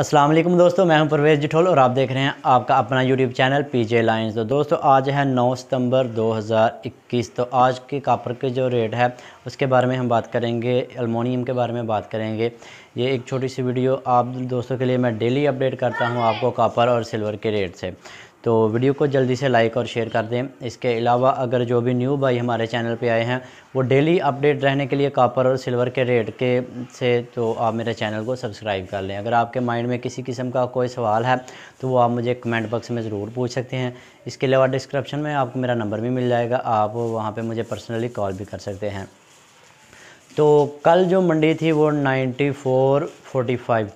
असलम दोस्तों मैं हूं परवेज़ जिठोल और आप देख रहे हैं आपका अपना YouTube channel P J Lines तो दोस्तों आज है 9 सितंबर 2021 तो आज के कापर के जो रेट है उसके बारे में हम बात करेंगे अलमोनियम के बारे में बात करेंगे ये एक छोटी सी वीडियो आप दोस्तों के लिए मैं डेली अपडेट करता हूँ आपको कापर और सिल्वर के रेट से तो वीडियो को जल्दी से लाइक और शेयर कर दें इसके अलावा अगर जो भी न्यू भाई हमारे चैनल पे आए हैं वो डेली अपडेट रहने के लिए कापर और सिल्वर के रेट के से तो आप मेरे चैनल को सब्सक्राइब कर लें अगर आपके माइंड में किसी किस्म का कोई सवाल है तो वो आप मुझे कमेंट बॉक्स में ज़रूर पूछ सकते हैं इसके अलावा डिस्क्रिप्शन में आपको मेरा नंबर भी मिल जाएगा आप वहाँ पर मुझे पर्सनली कॉल भी कर सकते हैं तो कल जो मंडी थी वो नाइन्टी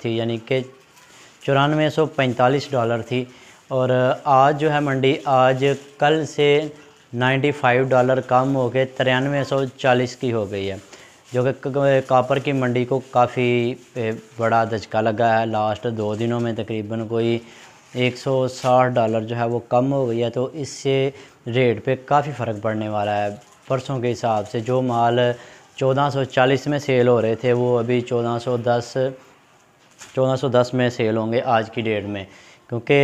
थी यानी कि चौरानवे डॉलर थी और आज जो है मंडी आज कल से 95 डॉलर कम हो के तिरानवे सौ चालीस की हो गई है जो कि कापर की मंडी को काफ़ी बड़ा धचका लगा है लास्ट दो दिनों में तकरीबन कोई 160 डॉलर जो है वो कम हो गई है तो इससे रेट पे काफ़ी फ़र्क पड़ने वाला है परसों के हिसाब से जो माल 1440 में सेल हो रहे थे वो अभी 1410 1410 में सेल होंगे आज की डेट में क्योंकि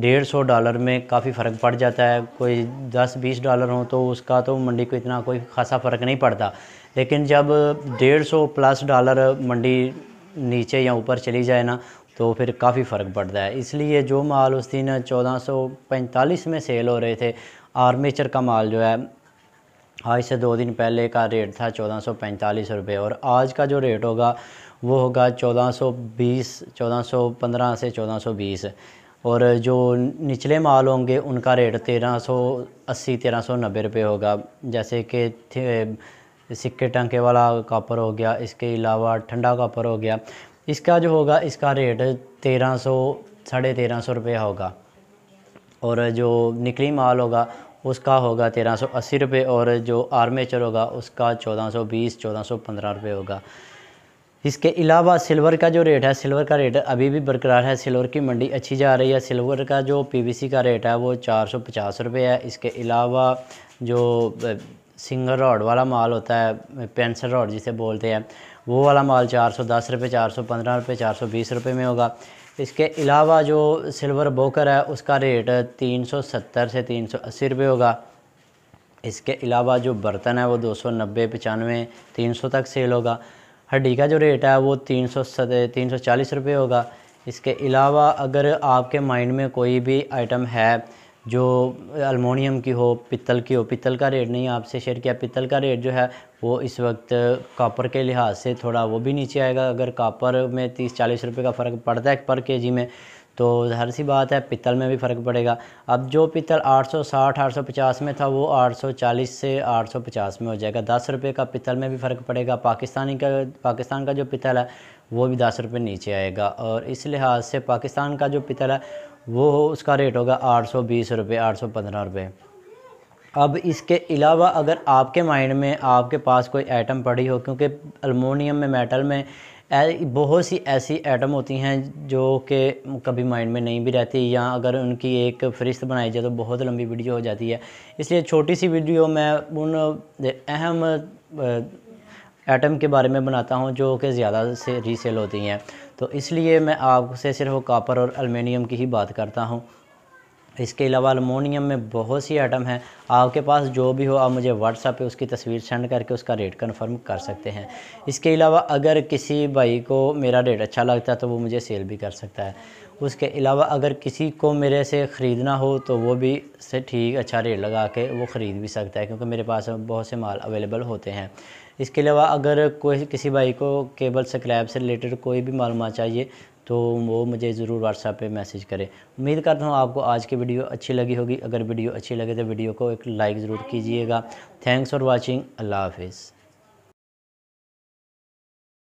डेढ़ सौ डॉलर में काफ़ी फ़र्क पड़ जाता है कोई दस बीस डॉलर हो तो उसका तो मंडी को इतना कोई खासा फ़र्क नहीं पड़ता लेकिन जब डेढ़ सौ प्लस डॉलर मंडी नीचे या ऊपर चली जाए ना तो फिर काफ़ी फ़र्क पड़ता है इसलिए जो माल उस दिन चौदह सौ पैंतालीस में सेल हो रहे थे आर्मेचर का माल जो है आज हाँ, से दो दिन पहले का रेट था चौदह सौ पैंतालीस रुपये और आज का जो रेट होगा वो होगा चौदह सौ बीस चौदह सौ पंद्रह से चौदह सौ बीस और जो निचले माल होंगे उनका रेट तेरह सौ अस्सी तेरह सौ नब्बे रुपये होगा जैसे कि सिक्के टंके वाला कापर हो गया इसके अलावा ठंडा कापर हो गया इसका जो होगा इसका रेट तेरह सौ साढ़े तेरह सौ रुपये होगा और जो निकली माल होगा उसका होगा तेरह सौ अस्सी रुपये और जो आर्मेचर होगा उसका चौदह सौ बीस चौदह सौ पंद्रह रुपये होगा इसके अलावा सिल्वर का जो रेट है सिल्वर का रेट अभी भी बरकरार है सिल्वर की मंडी अच्छी जा रही है सिल्वर का जो पीवीसी का रेट है वो चार सौ पचास रुपये है इसके अलावा जो सिंगल रॉड वाला माल होता है पेंसिल रॉड जिसे बोलते हैं वो वाला माल चार सौ दस रुपये चार सौ पंद्रह रुपये चार सौ बीस रुपये में होगा इसके अलावा जो सिल्वर बोकर है उसका रेट 370 से 380 रुपये होगा इसके अलावा जो बर्तन है वो 290 पचानवे 300 तक सेल होगा हड्डी का जो रेट है वो तीन सौ तीन सौ चालीस रुपये होगा इसके अलावा अगर आपके माइंड में कोई भी आइटम है जो अलमोनियम की हो पित्तल की हो पित्तल का रेट नहीं आपसे शेयर किया पित्तल का रेट जो है वो इस वक्त कापर के लिहाज से थोड़ा वो भी नीचे आएगा अगर कापर में तीस चालीस रुपये का फ़र्क पड़ता है पर के जी में तो हर सी बात है पित्तल में भी फ़र्क पड़ेगा अब जो पित्तल 860 850 में था वो 840 से 850 में हो जाएगा दस रुपये का पित्तल में भी फ़र्क पड़ेगा पाकिस्तानी का पाकिस्तान का जो पित्तल है वो भी दस रुपये नीचे आएगा और इस लिहाज से पाकिस्तान का जो पित्तल है वो उसका रेट होगा आठ सौ बीस रुपये आठ सौ पंद्रह रुपये अब इसके अलावा अगर आपके माइंड में आपके पास कोई आइटम पड़ी हो क्योंकि अलमोनियम में मेटल में बहुत सी ऐसी आइटम होती हैं जो कि कभी माइंड में नहीं भी रहती या अगर उनकी एक फहरिस्त बनाई जाए तो बहुत लंबी वीडियो हो जाती है इसलिए छोटी सी वीडियो मैं उन अहम आइटम के बारे में बनाता हूँ जो कि ज़्यादा से रीसेल होती हैं तो इसलिए मैं आपसे सिर्फ कापर और अलमिनियम की ही बात करता हूँ इसके अलावा अलमोनियम में बहुत सी आइटम हैं आपके पास जो भी हो आप मुझे व्हाट्सएप पे उसकी तस्वीर सेंड करके उसका रेट कंफर्म कर सकते हैं इसके अलावा अगर किसी भाई को मेरा रेट अच्छा लगता है तो वो मुझे सेल भी कर सकता है उसके अलावा अगर किसी को मेरे से ख़रीदना हो तो वो भी से ठीक अच्छा रेट लगा के वो ख़रीद भी सकता है क्योंकि मेरे पास बहुत से माल अवेलेबल होते हैं इसके अलावा अगर कोई किसी भाई को केबल सक्रैप से रिलेटेड कोई भी मालूम चाहिए तो वो मुझे ज़रूर व्हाट्सएप पे मैसेज करें उम्मीद करता हूँ आपको आज की वीडियो अच्छी लगी होगी अगर वीडियो अच्छी लगे तो वीडियो को एक लाइक ज़रूर कीजिएगा थैंक्स फॉर वॉचिंग अल्लाह हाफिज़